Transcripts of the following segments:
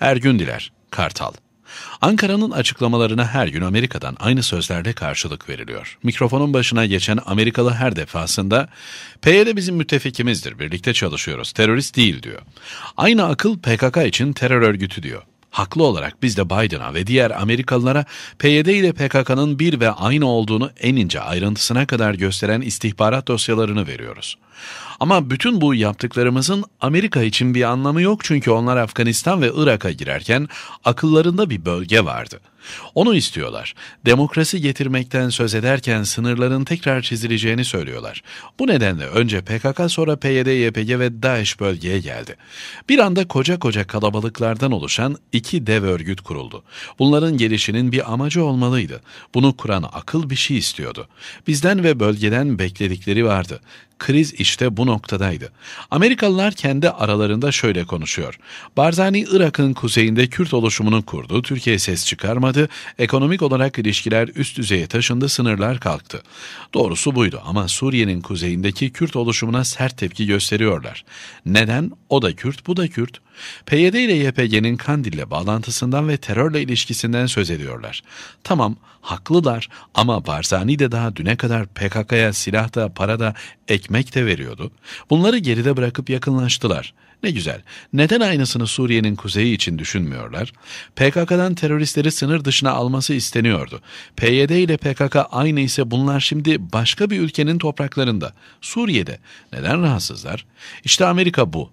Her gün diler. Kartal. Ankara'nın açıklamalarına her gün Amerika'dan aynı sözlerle karşılık veriliyor. Mikrofonun başına geçen Amerikalı her defasında PYD bizim müttefikimizdir, birlikte çalışıyoruz, terörist değil diyor. Aynı akıl PKK için terör örgütü diyor. Haklı olarak biz de Biden'a ve diğer Amerikalılara PYD ile PKK'nın bir ve aynı olduğunu en ince ayrıntısına kadar gösteren istihbarat dosyalarını veriyoruz. Ama bütün bu yaptıklarımızın Amerika için bir anlamı yok çünkü onlar Afganistan ve Irak'a girerken akıllarında bir bölge vardı. Onu istiyorlar. Demokrasi getirmekten söz ederken sınırların tekrar çizileceğini söylüyorlar. Bu nedenle önce PKK sonra PYD, YPG ve DAEŞ bölgeye geldi. Bir anda koca koca kalabalıklardan oluşan iki dev örgüt kuruldu. Bunların gelişinin bir amacı olmalıydı. Bunu kuran akıl bir şey istiyordu. Bizden ve bölgeden bekledikleri vardı. Kriz işte bu noktadaydı. Amerikalılar kendi aralarında şöyle konuşuyor. Barzani Irak'ın kuzeyinde Kürt oluşumunu kurdu, Türkiye ses çıkarmadı, ekonomik olarak ilişkiler üst düzeye taşındı, sınırlar kalktı. Doğrusu buydu ama Suriye'nin kuzeyindeki Kürt oluşumuna sert tepki gösteriyorlar. Neden? O da Kürt, bu da Kürt. PYD ile YPG'nin Kandil'le bağlantısından ve terörle ilişkisinden söz ediyorlar. Tamam, haklılar ama Barzani de daha düne kadar PKK'ya silah da, para da, ekmek ekmek de veriyordu. Bunları geride bırakıp yakınlaştılar. Ne güzel. Neden aynısını Suriye'nin kuzeyi için düşünmüyorlar? PKK'dan teröristleri sınır dışına alması isteniyordu. PYD ile PKK aynı ise bunlar şimdi başka bir ülkenin topraklarında. Suriye'de. Neden rahatsızlar? İşte Amerika bu.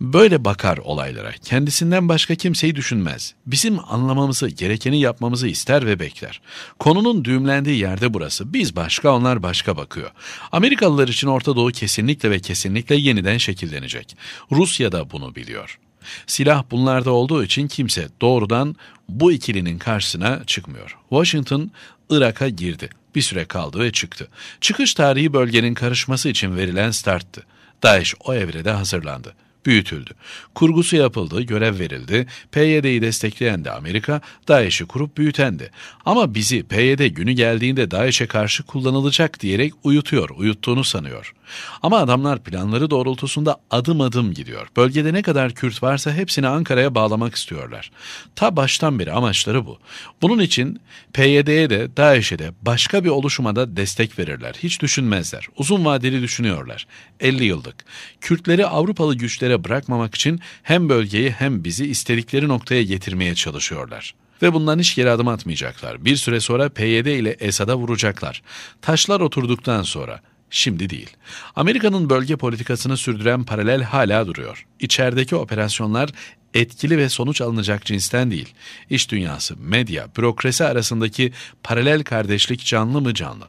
Böyle bakar olaylara. Kendisinden başka kimseyi düşünmez. Bizim anlamamızı, gerekeni yapmamızı ister ve bekler. Konunun düğümlendiği yerde burası. Biz başka, onlar başka bakıyor. Amerikalılar için Orta Doğu kesinlikle ve kesinlikle yeniden şekillenecek. Rusya da bunu biliyor. Silah bunlarda olduğu için kimse doğrudan bu ikilinin karşısına çıkmıyor. Washington Irak'a girdi. Bir süre kaldı ve çıktı. Çıkış tarihi bölgenin karışması için verilen starttı. Daesh o evrede hazırlandı büyütüldü. Kurgusu yapıldı, görev verildi. PYD'yi destekleyen de Amerika, DAEŞ'i kurup büyütendi. Ama bizi PYD günü geldiğinde DAEŞ'e karşı kullanılacak diyerek uyutuyor, uyuttuğunu sanıyor.'' Ama adamlar planları doğrultusunda adım adım gidiyor. Bölgede ne kadar Kürt varsa hepsini Ankara'ya bağlamak istiyorlar. Ta baştan beri amaçları bu. Bunun için PYD'ye de DAEŞ'e de başka bir oluşuma da destek verirler. Hiç düşünmezler. Uzun vadeli düşünüyorlar. 50 yıllık. Kürtleri Avrupalı güçlere bırakmamak için hem bölgeyi hem bizi istedikleri noktaya getirmeye çalışıyorlar.'' ve bundan hiç geri adım atmayacaklar. Bir süre sonra PYD ile Esad'a vuracaklar. Taşlar oturduktan sonra Şimdi değil. Amerika'nın bölge politikasını sürdüren paralel hala duruyor. İçerideki operasyonlar etkili ve sonuç alınacak cinsten değil. İş dünyası, medya, bürokrasi arasındaki paralel kardeşlik canlı mı canlı?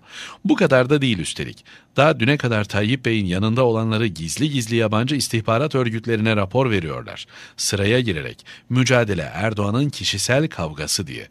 Bu kadar da değil üstelik. Daha düne kadar Tayyip Bey'in yanında olanları gizli gizli yabancı istihbarat örgütlerine rapor veriyorlar. Sıraya girerek mücadele Erdoğan'ın kişisel kavgası diye.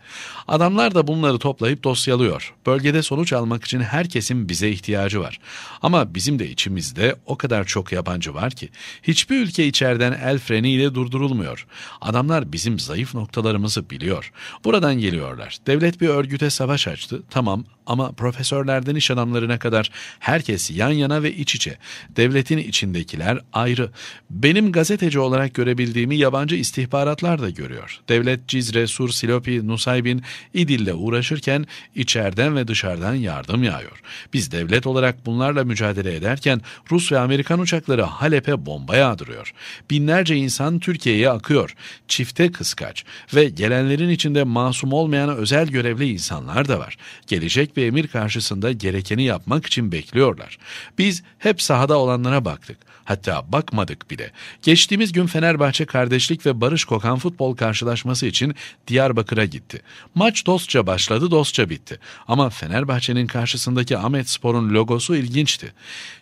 Adamlar da bunları toplayıp dosyalıyor. Bölgede sonuç almak için herkesin bize ihtiyacı var. Ama bizim de içimizde o kadar çok yabancı var ki hiçbir ülke içeriden el freniyle durdurulmuyor. Adamlar bizim zayıf noktalarımızı biliyor. Buradan geliyorlar. Devlet bir örgüte savaş açtı. Tamam ama profesörlerden iş adamlarına kadar herkes yan yana ve iç içe. Devletin içindekiler ayrı. Benim gazeteci olarak görebildiğimi yabancı istihbaratlar da görüyor. Devlet Cizre, Sur, Silopi, Nusaybin, İdil'le uğraşırken içeriden ve dışarıdan yardım yağıyor. Biz devlet olarak bunlarla mücadele ederken Rus ve Amerikan uçakları Halep'e bomba yağdırıyor. Binlerce insan Türkiye'ye akıyor korkuyor. Çifte kıskaç ve gelenlerin içinde masum olmayan özel görevli insanlar da var. Gelecek bir emir karşısında gerekeni yapmak için bekliyorlar. Biz hep sahada olanlara baktık. Hatta bakmadık bile. Geçtiğimiz gün Fenerbahçe Kardeşlik ve Barış Kokan futbol karşılaşması için Diyarbakır'a gitti. Maç dostça başladı, dostça bitti. Ama Fenerbahçe'nin karşısındaki Ahmet Spor'un logosu ilginçti.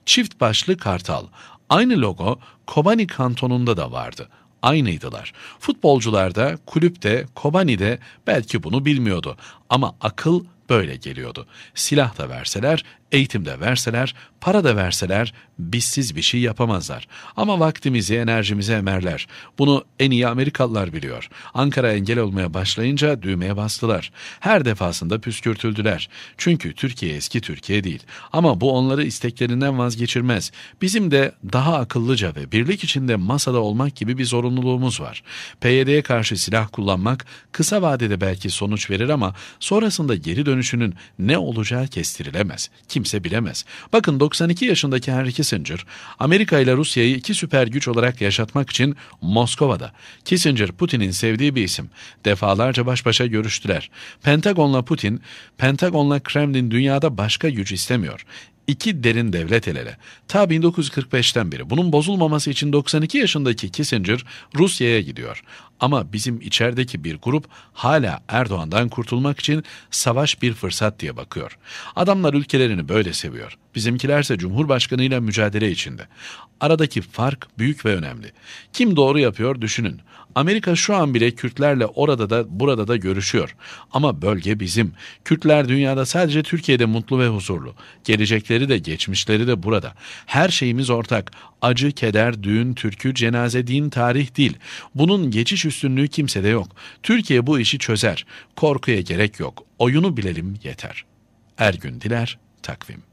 Çift başlı kartal. Aynı logo Kobani kantonunda da vardı aynıydılar. Futbolcular da, kulüpte, Kobani'de belki bunu bilmiyordu ama akıl böyle geliyordu. Silah da verseler Eğitim de verseler, para da verseler bizsiz bir şey yapamazlar. Ama vaktimizi, enerjimizi emerler. Bunu en iyi Amerikalılar biliyor. Ankara engel olmaya başlayınca düğmeye bastılar. Her defasında püskürtüldüler. Çünkü Türkiye eski Türkiye değil. Ama bu onları isteklerinden vazgeçirmez. Bizim de daha akıllıca ve birlik içinde masada olmak gibi bir zorunluluğumuz var. PYD'ye karşı silah kullanmak kısa vadede belki sonuç verir ama sonrasında geri dönüşünün ne olacağı kestirilemez. Kim kimse bilemez. Bakın 92 yaşındaki Henry Kissinger, Amerika ile Rusya'yı iki süper güç olarak yaşatmak için Moskova'da. Kissinger, Putin'in sevdiği bir isim. Defalarca baş başa görüştüler. Pentagon'la Putin, Pentagon'la Kremlin dünyada başka güç istemiyor iki derin devlet el ele. Ta 1945'ten beri bunun bozulmaması için 92 yaşındaki Kissinger Rusya'ya gidiyor. Ama bizim içerideki bir grup hala Erdoğan'dan kurtulmak için savaş bir fırsat diye bakıyor. Adamlar ülkelerini böyle seviyor. Bizimkilerse Cumhurbaşkanıyla mücadele içinde. Aradaki fark büyük ve önemli. Kim doğru yapıyor düşünün. Amerika şu an bile Kürtlerle orada da burada da görüşüyor. Ama bölge bizim. Kürtler dünyada sadece Türkiye'de mutlu ve huzurlu. Gelecekleri de geçmişleri de burada. Her şeyimiz ortak. Acı, keder, düğün, türkü, cenaze, din, tarih değil. Bunun geçiş üstünlüğü kimsede yok. Türkiye bu işi çözer. Korkuya gerek yok. Oyunu bilelim yeter. Ergün Diler, Takvim